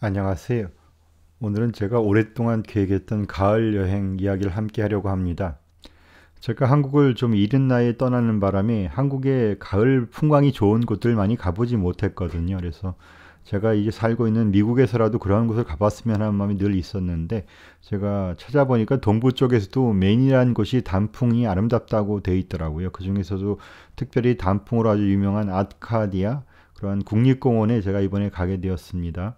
안녕하세요. 오늘은 제가 오랫동안 계획했던 가을 여행 이야기를 함께 하려고 합니다. 제가 한국을 좀 이른 나이에 떠나는 바람에 한국의 가을 풍광이 좋은 곳들 많이 가보지 못했거든요. 그래서 제가 이제 살고 있는 미국에서라도 그런 곳을 가봤으면 하는 마음이 늘 있었는데 제가 찾아보니까 동부 쪽에서도 메인이라는 곳이 단풍이 아름답다고 돼 있더라고요. 그 중에서도 특별히 단풍으로 아주 유명한 아카디아 그러한 국립공원에 제가 이번에 가게 되었습니다.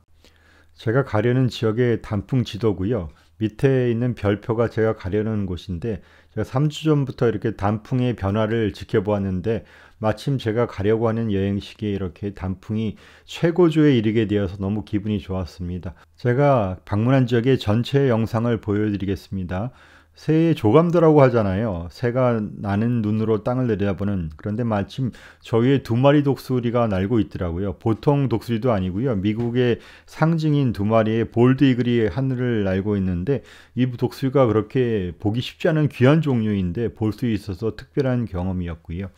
제가 가려는 지역의 단풍 지도고요. 밑에 있는 별표가 제가 가려는 곳인데 제가 3주 전부터 이렇게 단풍의 변화를 지켜보았는데 마침 제가 가려고 하는 여행 시기에 이렇게 단풍이 최고조에 이르게 되어서 너무 기분이 좋았습니다. 제가 방문한 지역의 전체 영상을 보여드리겠습니다. 새의 조감도라고 하잖아요. 새가 나는 눈으로 땅을 내려다보는 그런데 마침 저 위에 두 마리 독수리가 날고 있더라고요. 보통 독수리도 아니고요. 미국의 상징인 두 마리의 볼드 이글이 하늘을 날고 있는데 이 독수리가 그렇게 보기 쉽지 않은 귀한 종류인데 볼 수 있어서 특별한 경험이었고요.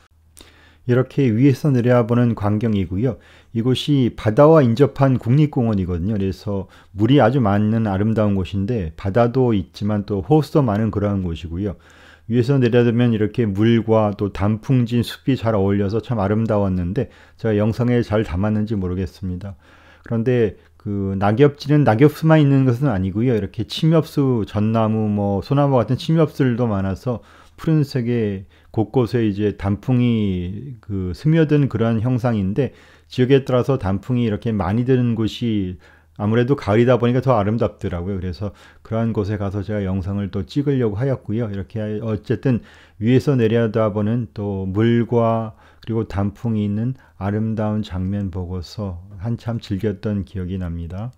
이렇게 위에서 내려보는 광경이고요. 이곳이 바다와 인접한 국립공원이거든요. 그래서 물이 아주 많은 아름다운 곳인데 바다도 있지만 또 호수도 많은 그러한 곳이고요. 위에서 내려다보면 이렇게 물과 또 단풍진 숲이 잘 어울려서 참 아름다웠는데 제가 영상에 잘 담았는지 모르겠습니다. 그런데 그 낙엽지는 낙엽수만 있는 것은 아니고요. 이렇게 침엽수, 전나무, 뭐 소나무 같은 침엽수들도 많아서 푸른색의 곳곳에 이제 단풍이 그 스며든 그러한 형상인데 지역에 따라서 단풍이 이렇게 많이 드는 곳이 아무래도 가을이다 보니까 더 아름답더라고요. 그래서 그러한 곳에 가서 제가 영상을 또 찍으려고 하였고요. 이렇게 어쨌든 위에서 내려다보는 또 물과 그리고 단풍이 있는 아름다운 장면 보고서 한참 즐겼던 기억이 납니다.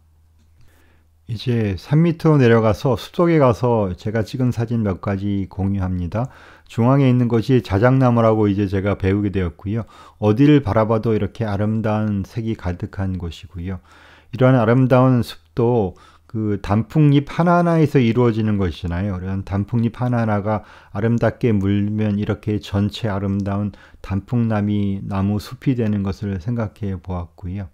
이제 3미터 내려가서 숲속에 가서 제가 찍은 사진 몇 가지 공유합니다. 중앙에 있는 것이 자작나무라고 이제 제가 배우게 되었고요. 어디를 바라봐도 이렇게 아름다운 색이 가득한 곳이고요. 이러한 아름다운 숲도 그 단풍잎 하나하나에서 이루어지는 것이잖아요. 이런 단풍잎 하나하나가 아름답게 물면 이렇게 전체 아름다운 단풍나무 나무 숲이 되는 것을 생각해 보았고요.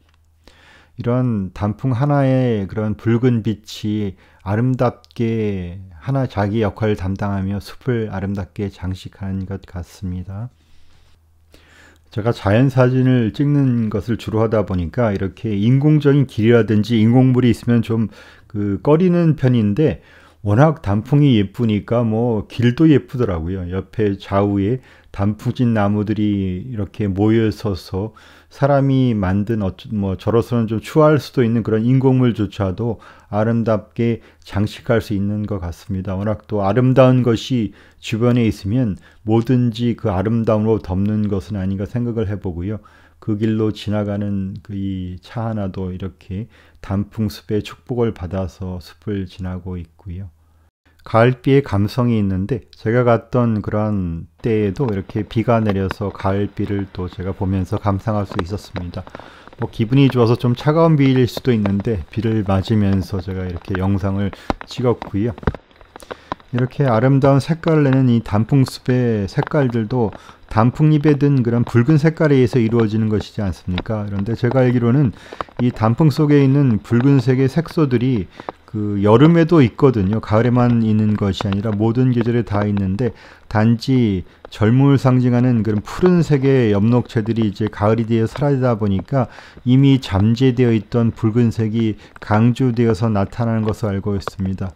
이런 단풍 하나의 그런 붉은 빛이 아름답게 하나 자기 역할을 담당하며 숲을 아름답게 장식한 것 같습니다. 제가 자연 사진을 찍는 것을 주로 하다 보니까 이렇게 인공적인 길이라든지 인공물이 있으면 좀그 꺼리는 편인데 워낙 단풍이 예쁘니까 뭐 길도 예쁘더라고요. 옆에 좌우에 단풍진 나무들이 이렇게 모여 서서 사람이 만든 어뭐 저로서는 좀 추할 수도 있는 그런 인공물조차도 아름답게 장식할 수 있는 것 같습니다. 워낙 또 아름다운 것이 주변에 있으면 뭐든지 그 아름다움으로 덮는 것은 아닌가 생각을 해보고요. 그 길로 지나가는 그 이 차 하나도 이렇게 단풍 숲의 축복을 받아서 숲을 지나고 있고요. 가을비의 감성이 있는데 제가 갔던 그런 때에도 이렇게 비가 내려서 가을비를 또 제가 보면서 감상할 수 있었습니다. 뭐 기분이 좋아서 좀 차가운 비일 수도 있는데 비를 맞으면서 제가 이렇게 영상을 찍었고요. 이렇게 아름다운 색깔을 내는 이 단풍숲의 색깔들도 단풍잎에 든 그런 붉은 색깔에 의해서 이루어지는 것이지 않습니까? 그런데 제가 알기로는 이 단풍 속에 있는 붉은색의 색소들이 그 여름에도 있거든요. 가을에만 있는 것이 아니라 모든 계절에 다 있는데 단지 젊음을 상징하는 그런 푸른색의 엽록체들이 이제 가을이 되어 사라지다 보니까 이미 잠재되어 있던 붉은색이 강조되어서 나타나는 것을 알고 있습니다.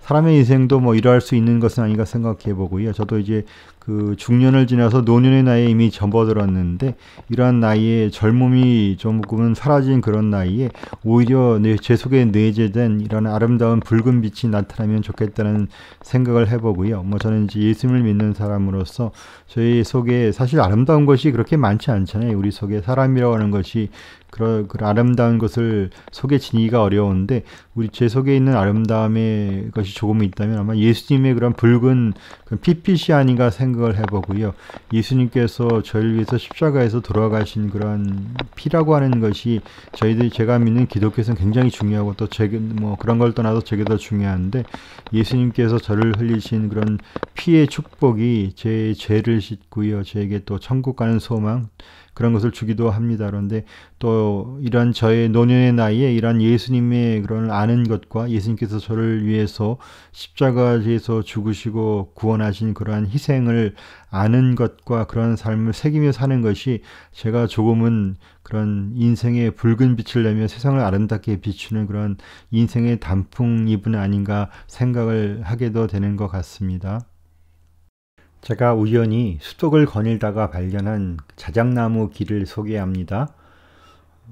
사람의 인생도 뭐 이러할 수 있는 것은 아닌가 생각해 보고요. 저도 이제 그 중년을 지나서 노년의 나이에 이미 접어들었는데 이러한 나이에 젊음이 조금은 사라진 그런 나이에 오히려 내제 속에 내재된 이런 아름다운 붉은 빛이 나타나면 좋겠다는 생각을 해보고요. 뭐 저는 이제 예수님을 믿는 사람으로서 저희 속에 사실 아름다운 것이 그렇게 많지 않잖아요. 우리 속에 사람이라고 하는 것이 그런, 그런 아름다운 것을 속에 지니기가 어려운데 우리 죄 속에 있는 아름다움의 것이 조금 있다면 아마 예수님의 그런 붉은 그피피이아닌가 생각 생각을 해보고요. 예수님께서 저희를 위해서 십자가에서 돌아가신 그런 피라고 하는 것이 저희들이 제가 믿는 기독교에서는 굉장히 중요하고 또 제게 뭐 그런 걸 떠나서 제게 더 중요한데 예수님께서 저를 흘리신 그런 피의 축복이 제 죄를 씻고요. 저에게 또 천국 가는 소망 그런 것을 주기도 합니다. 그런데 또 이런 저의 노년의 나이에 이런 예수님의 그런 아는 것과 예수님께서 저를 위해서 십자가에서 죽으시고 구원하신 그러한 희생을 하을 아는 것과 그런 삶을 새기며 사는 것이 제가 조금은 그런 인생의 붉은 빛을 내며 세상을 아름답게 비추는 그런 인생의 단풍잎은 아닌가 생각을 하게도 되는 것 같습니다. 제가 우연히 수독을 거닐다가 발견한 자작나무 길을 소개합니다.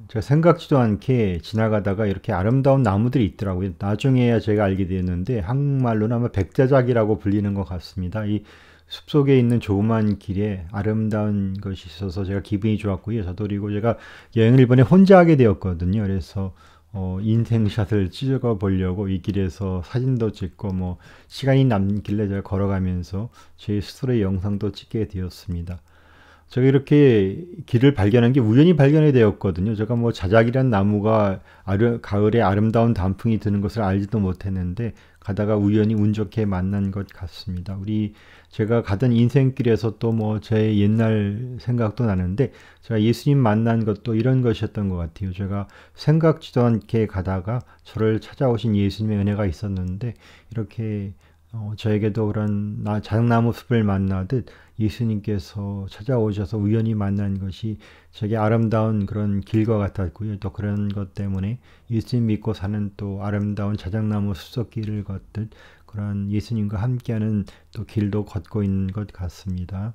제가 생각지도 않게 지나가다가 이렇게 아름다운 나무들이 있더라고요. 나중에야 제가 알게 되었는데 한국말로는 아마 백자작이라고 불리는 것 같습니다. 이 숲속에 있는 조그만 길에 아름다운 것이 있어서 제가 기분이 좋았고요. 저도 그리고 제가 여행을 이번에 혼자 하게 되었거든요. 그래서 어, 인생샷을 찢어가 보려고 이 길에서 사진도 찍고 뭐 시간이 남길래 제가 걸어가면서 제 스스로의 영상도 찍게 되었습니다. 제가 이렇게 길을 발견한 게 우연히 발견이 되었거든요. 제가 뭐 자작이란 나무가 아름, 가을에 아름다운 단풍이 드는 것을 알지도 못했는데 가다가 우연히 운 좋게 만난 것 같습니다. 우리 제가 가던 인생길에서 또 뭐 제 옛날 생각도 나는데 제가 예수님 만난 것도 이런 것이었던 것 같아요. 제가 생각지도 않게 가다가 저를 찾아오신 예수님의 은혜가 있었는데 이렇게 어, 저에게도 그런 나, 장나무 숲을 만나듯 예수님께서 찾아오셔서 우연히 만난 것이 저게 아름다운 그런 길과 같았고요. 또 그런 것 때문에 예수님 믿고 사는 또 아름다운 자작나무 숲속길을 걷듯 그런 예수님과 함께하는 또 길도 걷고 있는 것 같습니다.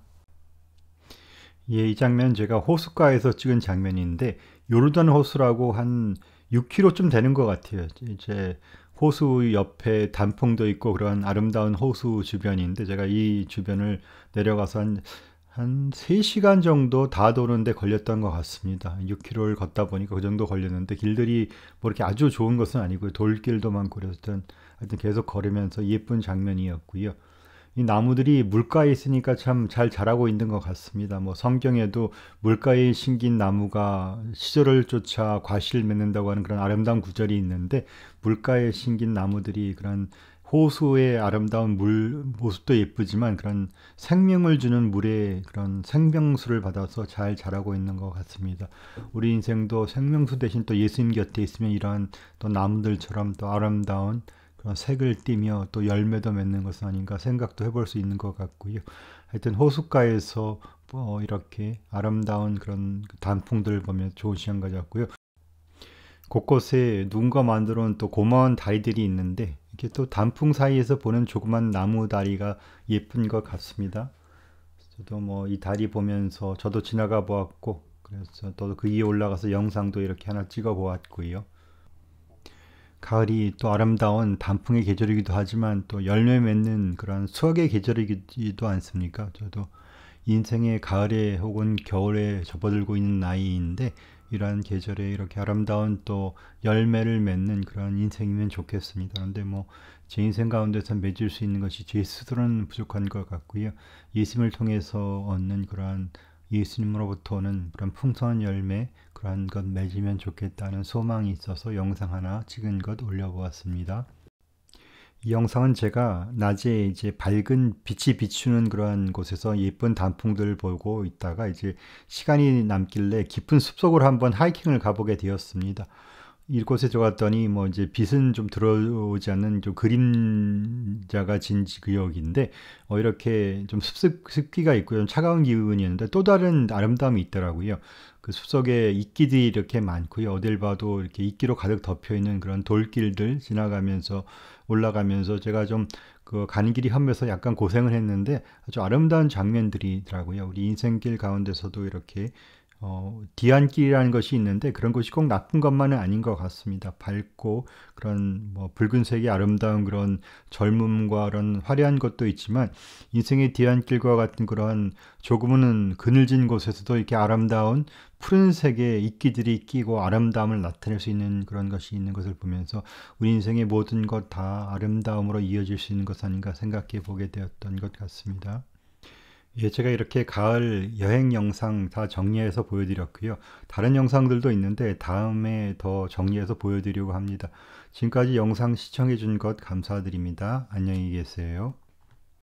예, 이 장면 제가 호숫가에서 찍은 장면인데 요르단 호수라고 한 6km쯤 되는 것 같아요. 이제 호수 옆에 단풍도 있고 그러한 아름다운 호수 주변인데 제가 이 주변을 내려가서 한, 한 3시간 정도 다 도는데 걸렸던 것 같습니다. 6km를 걷다 보니까 그 정도 걸렸는데 길들이 뭐 이렇게 아주 좋은 것은 아니고요. 돌길도 만그렸던 하여튼 계속 걸으면서 예쁜 장면이었고요. 이 나무들이 물가에 있으니까 참 잘 자라고 있는 것 같습니다. 뭐 성경에도 물가에 심긴 나무가 시절을 쫓아 과실을 맺는다고 하는 그런 아름다운 구절이 있는데 물가에 심긴 나무들이 그런 호수의 아름다운 물 모습도 예쁘지만 그런 생명을 주는 물의 그런 생명수를 받아서 잘 자라고 있는 것 같습니다. 우리 인생도 생명수 대신 또 예수님 곁에 있으면 이러한 또 나무들처럼 또 아름다운 그런 색을 띠며 또 열매도 맺는 것은 아닌가 생각도 해볼 수 있는 것 같고요. 하여튼 호숫가에서 뭐 이렇게 아름다운 그런 그 단풍들을 보면 좋은 시간 가졌고요. 곳곳에 누군가 만들어 놓은 또 고마운 다리들이 있는데 이렇게 또 단풍 사이에서 보는 조그만 나무 다리가 예쁜 것 같습니다. 저도 뭐 이 다리 보면서 저도 지나가 보았고 그래서 저도 그 위에 올라가서 영상도 이렇게 하나 찍어 보았고요. 가을이 또 아름다운 단풍의 계절이기도 하지만 또 열매 맺는 그러한 수확의 계절이기도 않습니까? 저도 인생의 가을에 혹은 겨울에 접어들고 있는 나이인데 이러한 계절에 이렇게 아름다운 또 열매를 맺는 그런 인생이면 좋겠습니다. 그런데 뭐 제 인생 가운데서 맺을 수 있는 것이 제 스스로는 부족한 것 같고요. 예수님을 통해서 얻는 그러한 예수님으로부터는 그런 풍성한 열매 그러한 것 맺으면 좋겠다는 소망이 있어서 영상 하나 찍은 것 올려보았습니다. 이 영상은 제가 낮에 이제 밝은 빛이 비추는 그러한 곳에서 예쁜 단풍들을 보고 있다가 이제 시간이 남길래 깊은 숲속으로 한번 하이킹을 가보게 되었습니다. 이곳에 들어갔더니 뭐 이제 빛은 좀 들어오지 않는 좀 그림자가 진 지역인데 어 이렇게 좀 습습 습기가 있고 좀 차가운 기운이었는데 또 다른 아름다움이 있더라고요. 그 숲속에 이끼들이 이렇게 많고요. 어딜 봐도 이렇게 이끼로 가득 덮여 있는 그런 돌길들 지나가면서 올라가면서 제가 좀그 가는 길이 험해서 약간 고생을 했는데 아주 아름다운 장면들이더라고요. 우리 인생길 가운데서도 이렇게 어, 뒤안길이라는 것이 있는데 그런 것이 꼭 나쁜 것만은 아닌 것 같습니다. 밝고 그런 뭐 붉은색의 아름다운 그런 젊음과 그런 화려한 것도 있지만 인생의 디안길과 같은 그런 조금은 그늘진 곳에서도 이렇게 아름다운 푸른색의 이끼들이 끼고 아름다움을 나타낼 수 있는 그런 것이 있는 것을 보면서 우리 인생의 모든 것 다 아름다움으로 이어질 수 있는 것 아닌가 생각해 보게 되었던 것 같습니다. 예, 제가 이렇게 가을 여행 영상 다 정리해서 보여드렸고요. 다른 영상들도 있는데 다음에 더 정리해서 보여드리려고 합니다. 지금까지 영상 시청해 준것 감사드립니다. 안녕히 계세요.